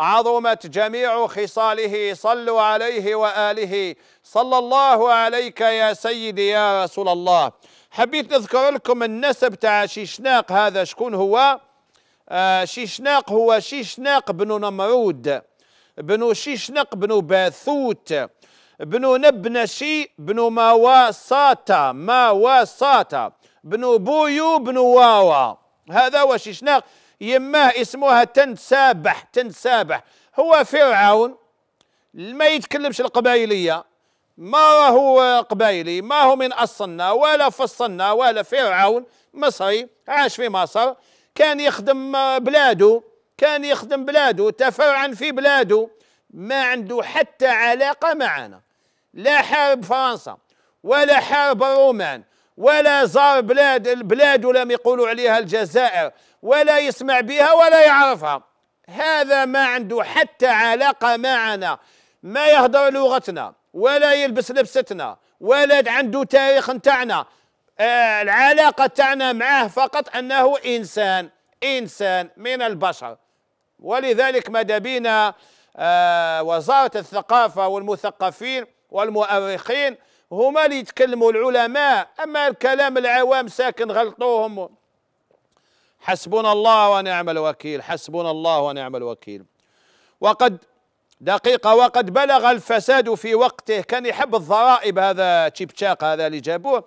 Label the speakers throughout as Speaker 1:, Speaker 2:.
Speaker 1: عظمت جميع خصاله صلوا عليه وآله صلى الله عليك يا سيدي يا رسول الله حبيت نذكر لكم النسب تاع شيشناق هذا شكون هو آه شيشناق هو شيشناق بن نمرود بن شيشنق بن باثوت بن نبنشي بن مواساتا مواساتا بن بويو بن واوا هذا هو شيشناق يماه اسمها تنسابح تنسابح هو فرعون ما يتكلمش القبائليه ما راهو قبائلي ما هو من اصلنا ولا فصلنا ولا فرعون مصري عاش في مصر كان يخدم بلاده كان يخدم بلاده تفرعا في بلاده ما عنده حتى علاقه معنا لا حارب فرنسا ولا حارب الرومان ولا زار بلاد البلاد ولم يقولوا عليها الجزائر ولا يسمع بها ولا يعرفها هذا ما عنده حتى علاقة معنا ما يهضر لغتنا ولا يلبس لبستنا ولا عنده تاريخ تاعنا آه العلاقة تاعنا معه فقط أنه إنسان إنسان من البشر ولذلك ماذا بينا آه وزارة الثقافة والمثقفين والمؤرخين هما اللي يتكلموا العلماء أما الكلام العوام ساكن غلطوهم حسبنا الله ونعم الوكيل حسبنا الله ونعم الوكيل وقد دقيقة وقد بلغ الفساد في وقته كان يحب الضرائب هذا تشيبتشاق هذا اللي جابوه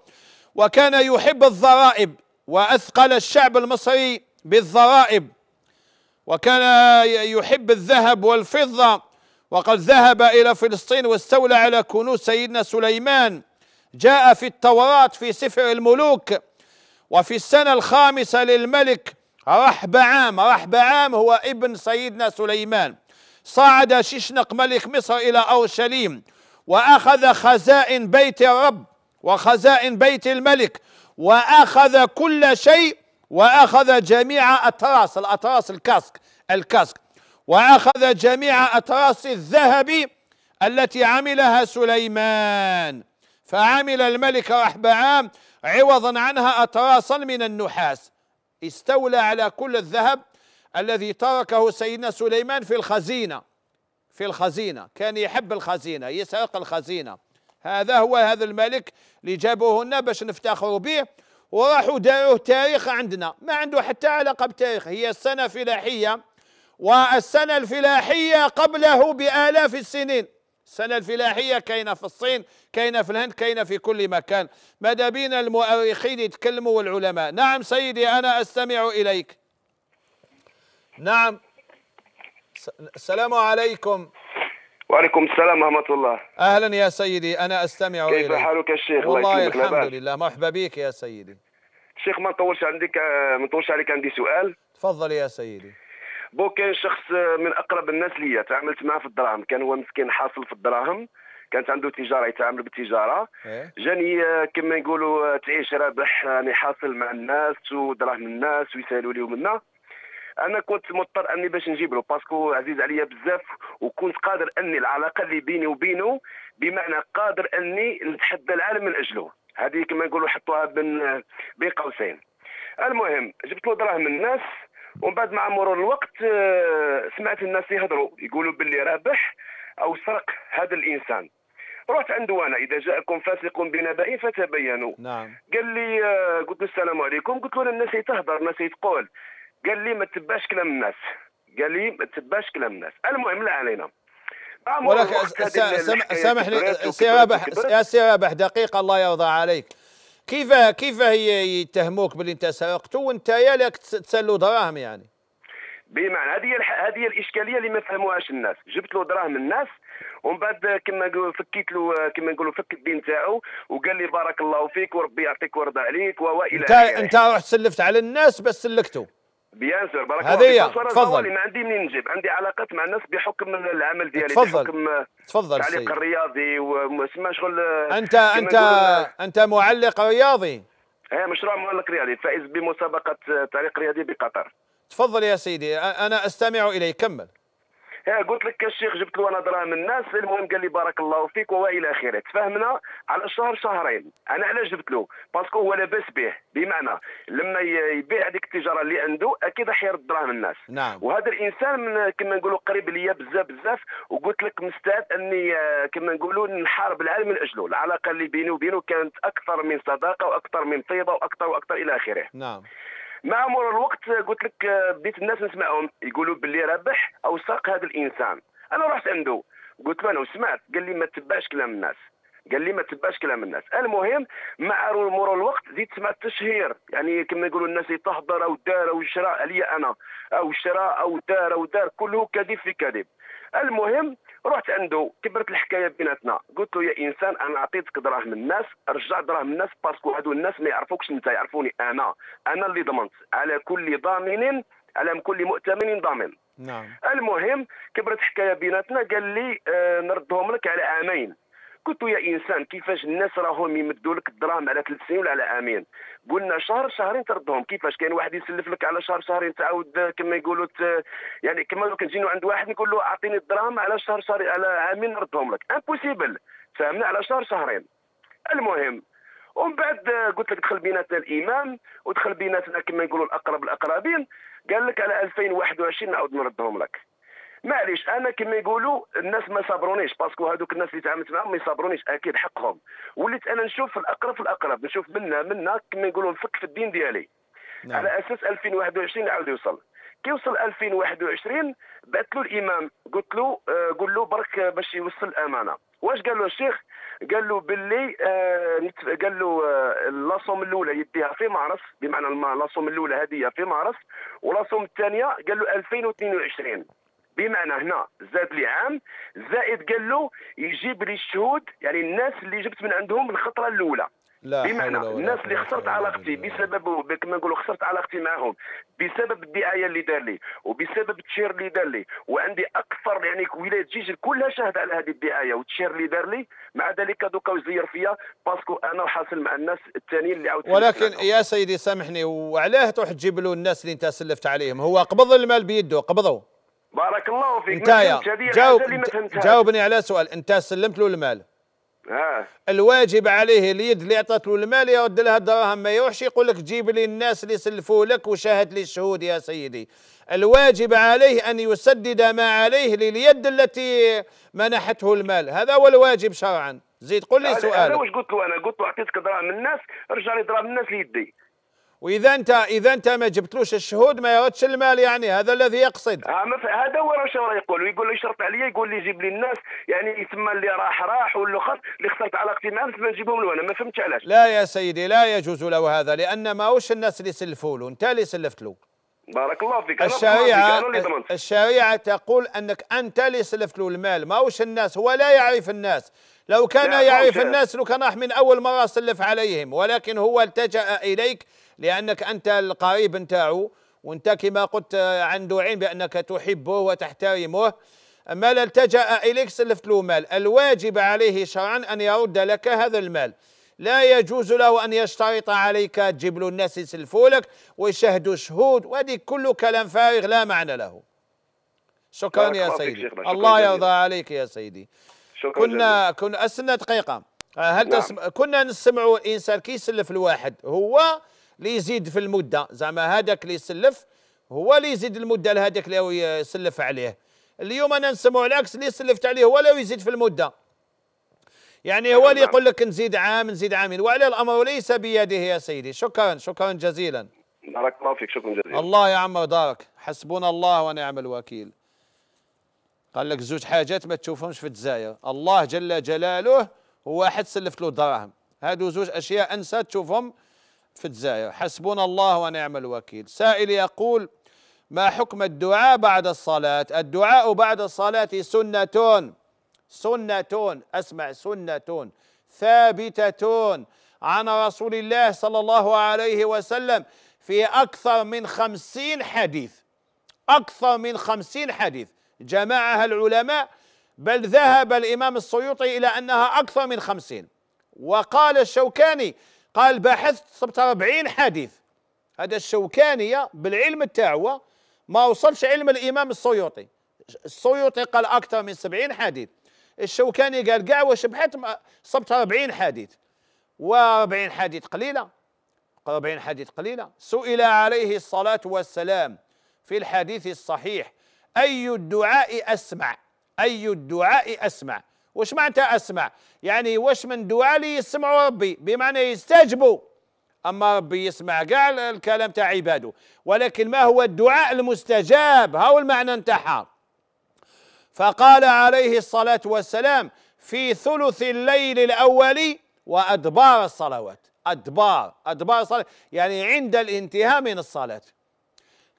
Speaker 1: وكان يحب الضرائب وأثقل الشعب المصري بالضرائب وكان يحب الذهب والفضة وقد ذهب إلى فلسطين واستولى على كنوز سيدنا سليمان جاء في التوراة في سفر الملوك وفي السنة الخامسة للملك رحبعام رحبعام هو ابن سيدنا سليمان صعد ششنق ملك مصر إلى أورشليم وأخذ خزائن بيت الرب وخزائن بيت الملك وأخذ كل شيء وأخذ جميع اطراس الاطراس الكاسك الكاسك وأخذ جميع أتراس الذهب التي عملها سليمان فعمل الملك رحبعام عوضا عنها أتراسا من النحاس استولى على كل الذهب الذي تركه سيدنا سليمان في الخزينة في الخزينة كان يحب الخزينة يسرق الخزينة هذا هو هذا الملك اللي جابوه لنا باش نفتخروا به وراحوا داروه تاريخ عندنا ما عنده حتى علاقة بتاريخ هي السنة فلاحية والسنة الفلاحية قبله بآلاف السنين السنة الفلاحية كاينة في الصين كاينة في الهند كاينة في كل مكان ماذا بينا المؤرخين يتكلموا والعلماء نعم سيدي أنا أستمع إليك نعم السلام عليكم
Speaker 2: وعليكم السلام ورحمة الله
Speaker 1: أهلا يا سيدي أنا أستمع كيف إليك كيف حالك يا شيخ والله الحمد لبقى.
Speaker 2: لله مرحبا بك يا سيدي شيخ ما نطولش عندك آه، ما نطولش عليك عندي سؤال
Speaker 1: تفضل يا سيدي
Speaker 2: بو كان شخص آه، من اقرب الناس ليا تعاملت معاه في الدراهم كان هو مسكين حاصل في الدراهم كانت عنده تجاره يتعامل بالتجاره إيه. جاني آه، كما يقولوا آه، تعيش رابح راني يعني حاصل مع الناس ودراهم الناس ويسالوا لي ومنا انا كنت مضطر اني باش نجيب له باسكو عزيز عليا بزاف وكنت قادر اني العلاقه اللي بيني وبينه بمعنى قادر اني نتحدى العالم من اجله هذه كما نقولوا حطوها بين بين قوسين المهم جبت له دراهم الناس ومن بعد مع مرور الوقت آه، سمعت الناس يهضروا يقولوا باللي رابح او سرق هذا الانسان رحت عنده انا اذا جاءكم فاسق بنبأ فتبينوا نعم. قال لي آه، قلت له السلام عليكم قلت له الناس تهضر الناس تقول قال لي ما تباش كلام الناس قال لي ما تباش كلام الناس المهم لا علينا ولكن سامحني سي رابح يا
Speaker 1: سي رابح دقيقه الله يرضى عليك كيف كيف هي يتهموك باللي انت سرقته وانت لك تسلو دراهم يعني
Speaker 2: بمعنى هذه هذه الاشكاليه اللي ما فهموهاش الناس جبت له دراهم الناس ومن بعد كما نقولوا فكيت له كما نقولوا فك الدين تاعو وقال لي بارك الله فيك وربي يعطيك ويرضى عليك والى انت انت
Speaker 1: رحت سلفت على الناس بس سلكته
Speaker 2: بيان سور بارك الله هذه تفضل لان عندي منين نجيب عندي علاقات مع الناس بحكم العمل ديالي تفضل بحكم تفضل التعليق الرياضي وسما شغل انت انت
Speaker 1: انت معلق رياضي
Speaker 2: ايه مشروع معلق رياضي فائز بمسابقه تعليق رياضي بقطر
Speaker 1: تفضل يا سيدي انا استمع اليك كمل
Speaker 2: قلت لك الشيخ جبت له انا دراهم الناس المهم قال لي بارك الله فيك والى اخره تفاهمنا على شهر شهرين انا علاش جبت له باسكو هو لاباس به بمعنى لما يبيع هذيك التجاره اللي عنده اكيد راح يرد دراهم الناس نعم. وهذا الانسان من كما نقولوا قريب ليا بزاف بزاف وقلت لك مستعد اني آه، كما نقولوا نحارب العالم من اجله العلاقه اللي بيني وبينه كانت اكثر من صداقه واكثر من طيبه واكثر واكثر الى اخره نعم مع مرور الوقت قلت لك بديت الناس نسمعهم يقولوا باللي ربح او سرق هذا الانسان انا رحت عنده قلت له انا وسمعت قال لي ما تبعش كلام الناس قال لي ما تبعش كلام الناس المهم مع مرور الوقت زيد سمعت التشهير يعني كما يقولوا الناس يتهضر او دار او شراء عليا انا او شراء او دار او دار كله كذب في كذب المهم رحت عنده كبرت الحكايه بيناتنا قلت له يا انسان انا عطيتك دراهم الناس رجع دراهم الناس باسكو هادو الناس ما يعرفوكش انت يعرفوني انا انا اللي ضمنت على كل ضامن على كل مؤتمن ضامن نعم المهم كبرت الحكايه بيناتنا قال لي آه نردهم لك على عامين قلت يا انسان كيفاش الناس راهم يمدوا لك الدراهم على ثلاث سنين ولا على عامين قلنا شهر شهرين تردهم كيفاش كاين واحد يسلف لك على شهر شهرين تعاود كما يقولوا يعني كما لو كنجي عند واحد نقول له اعطيني الدراهم على شهر شهر على عامين نردهم لك امبوسيبل فهمنا على شهر شهرين المهم ومن بعد قلت لك دخل بيناتنا الامام ودخل بيناتنا كما يقولوا الاقرب الاقربين قال لك على 2021 نعاود نردهم لك معليش انا كما يقولوا الناس ما صابرونيش باسكو هذوك الناس اللي تعاملت معاهم ما يصابرونيش اكيد حقهم وليت انا نشوف الاقرب في الاقرب نشوف منا منا كما يقولوا نفك في الدين ديالي نعم. على اساس 2021 عاود يوصل كي وصل 2021 بعت له الامام قلت له آه قول له برك باش يوصل الامانه واش قال له الشيخ قال له باللي آه قال له آه لاصوم الاولى يديها في معرس بمعنى لاصوم الاولى هذه في معرس ولاصوم الثانيه قال له 2022 بمعنى هنا زاد لي عام زائد قال له يجيب لي الشهود يعني الناس اللي جبت من عندهم الخطره الاولى لا بمعنى الناس اللي خسرت علاقتي بسبب كما نقولوا خسرت علاقتي معهم بسبب الدعايه اللي دار لي وبسبب التشير اللي دار لي وعندي اكثر يعني ولايه جيجل كلها شاهد على هذه الدعايه والتشير اللي دار لي مع ذلك دوكا وزير فيا باسكو انا وحاصل مع الناس الثانيين اللي عاودت ولكن
Speaker 1: يا سيدي سامحني وعلاه تروح تجيب له الناس اللي انت سلفت عليهم هو قبض المال بيده قبضه
Speaker 2: بارك الله فيك انت جاوب جاوبني
Speaker 1: على سؤال انت سلمت له المال آه. الواجب عليه اليد اللي عطات له المال يرد لها الدراهم ما يروحش يقول لك جيب لي الناس اللي سلفوا لك وشاهد لي الشهود يا سيدي الواجب عليه ان يسدد ما عليه لليد التي منحته المال هذا هو الواجب شرعا
Speaker 2: زيد قل لي سؤال انا واش قلت له انا قلت له اعطيتك دراهم الناس رجع لي دراهم الناس ليدي
Speaker 1: واذا انت اذا انت ما جبتلوش الشهود ما ياخذش المال يعني هذا الذي يقصد آه،
Speaker 2: هذا هو راه يقول ويقول لي شرط عليا يقول لي جيب لي الناس يعني تما اللي راح راح واللي خط اللي خسرت علاقتي معاه تما نجيبهم له انا ما فهمتش علاش
Speaker 1: لا يا سيدي لا يجوز له هذا لان ماهوش الناس اللي سلفوا له انت اللي سلفت له
Speaker 2: بارك الله فيك الشريعة
Speaker 1: الشريعة تقول أنك أنت اللي سلفت له المال ماهوش الناس هو لا يعرف الناس لو كان يعرف الناس لو كان راح من أول مرة سلف عليهم ولكن هو التجأ إليك لأنك أنت القريب نتاعو وأنت كما قلت عنده علم بأنك تحبه وتحترمه ما التجأ إليك سلفت له مال الواجب عليه شرعا أن يرد لك هذا المال لا يجوز له أن يشترط عليك تجيب له الناس يسلفوا لك ويشهدوا شهود وهذه كله كلام فارغ لا معنى له شكرا يا سيدي شكرا الله يرضى عليك يا سيدي شكرا كنا كنا استنى دقيقه هل نعم. تسم... كنا نسمعوا الانسان كيسلف الواحد هو اللي يزيد في المده زعما هذاك اللي يسلف هو اللي يزيد المده لهذاك اللي يسلف عليه اليوم انا نسمعوا العكس اللي سلفت عليه هو اللي يزيد في المده يعني هو اللي يقول لك نزيد عام نزيد عامين وعلى الامر ليس بيده يا سيدي شكرا شكرا جزيلا
Speaker 2: بارك الله فيك شكرا جزيلا
Speaker 1: الله يعمر دارك حسبنا الله ونعم الوكيل قال لك زوج حاجات ما تشوفهمش في الجزائر الله جل جلاله وواحد سلفت له دراهم هادو زوج اشياء انسى تشوفهم في الجزائر حسبنا الله ونعم الوكيل سائل يقول ما حكم الدعاء بعد الصلاة الدعاء بعد الصلاة سنة سنة أسمع سنة ثابتة عن رسول الله صلى الله عليه وسلم في أكثر من خمسين حديث أكثر من خمسين حديث جمعها العلماء بل ذهب الإمام السيوطي إلى أنها أكثر من خمسين وقال الشوكاني قال بحثت صبت 40 حديث هذا الشوكانيه بالعلم تاعو ما وصلش علم الامام السيوطي السيوطي قال اكثر من 70 حديث الشوكاني قال كاع واش بحثت صبت 40 حديث و40 حديث قليله 40 حديث قليله سئل عليه الصلاه والسلام في الحديث الصحيح اي الدعاء اسمع اي الدعاء اسمع وش معناتها اسمع يعني واش من دوالي يسمعوا ربي بمعنى يستجبوا اما ربي يسمع كاع الكلام تاع عباده ولكن ما هو الدعاء المستجاب هاو المعنى نتاعها فقال عليه الصلاه والسلام في ثلث الليل الاول وادبار الصلوات ادبار ادبار الصلاه يعني عند الانتهاء من الصلاه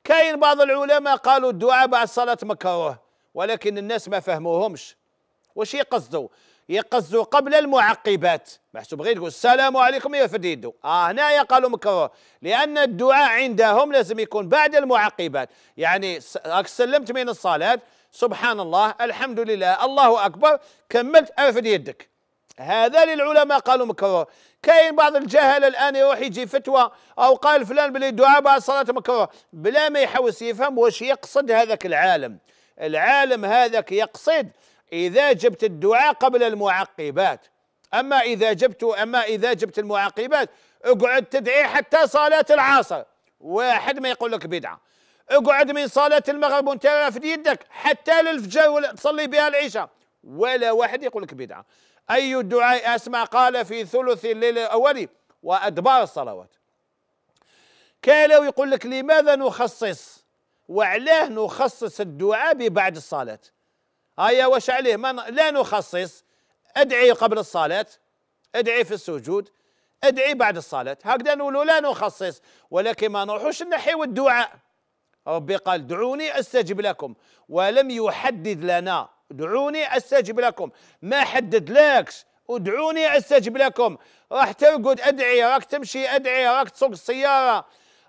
Speaker 1: كاين بعض العلماء قالوا الدعاء بعد الصلاه مكروه ولكن الناس ما فهموهمش واش يقصدوا يقصدوا قبل المعقبات محسوب غير تقول السلام عليكم يا يده اه هنا قالوا مكرر لان الدعاء عندهم لازم يكون بعد المعقبات يعني سلمت من الصلاه سبحان الله الحمد لله الله اكبر كملت ارفد يدك هذا للعلماء قالوا مكروه كاين بعض الجهل الان يروح يجي فتوى او قال فلان بلي الدعاء بعد الصلاه مكروه بلا ما يحوس يفهم واش يقصد هذاك العالم العالم هذاك يقصد إذا جبت الدعاء قبل المعقبات أما إذا جبت أما إذا جبت المعقبات اقعد تدعي حتى صلاة العصر واحد ما يقول لك بدعة اقعد من صلاة المغرب وانت رافد يدك حتى للفجر تصلي بها العشاء ولا واحد يقول لك بدعة أي الدعاء أسمع قال في ثلث الليل الأول وأدبار الصلوات كانوا يقول لك لماذا نخصص وعلاه نخصص الدعاء ببعد الصلاة هيا واش عليه ما لا نخصص ادعي قبل الصلاة ادعي في السجود ادعي بعد الصلاة هكذا نقولوا لا نخصص ولكن ما نروحوش نحيو الدعاء ربي قال دعوني استجب لكم ولم يحدد لنا دعوني استجب لكم ما حدد لكش ادعوني استجب لكم راح ترقد ادعي راك تمشي ادعي راك تسوق السياره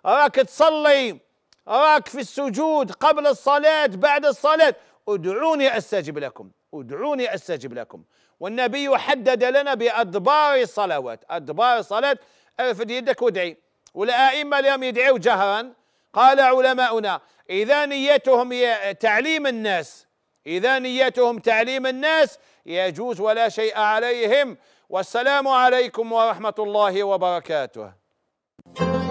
Speaker 1: راك تصلي راك في السجود قبل الصلاه بعد الصلاه ادعوني استجب لكم ادعوني استجب لكم والنبي حدد لنا بادبار الصلوات ادبار الصلاه ارفد يدك وادعي والائمه اليوم يدعوا جهرا قال علماؤنا اذا نيتهم تعليم الناس اذا نيتهم تعليم الناس يجوز ولا شيء عليهم والسلام عليكم ورحمه الله وبركاته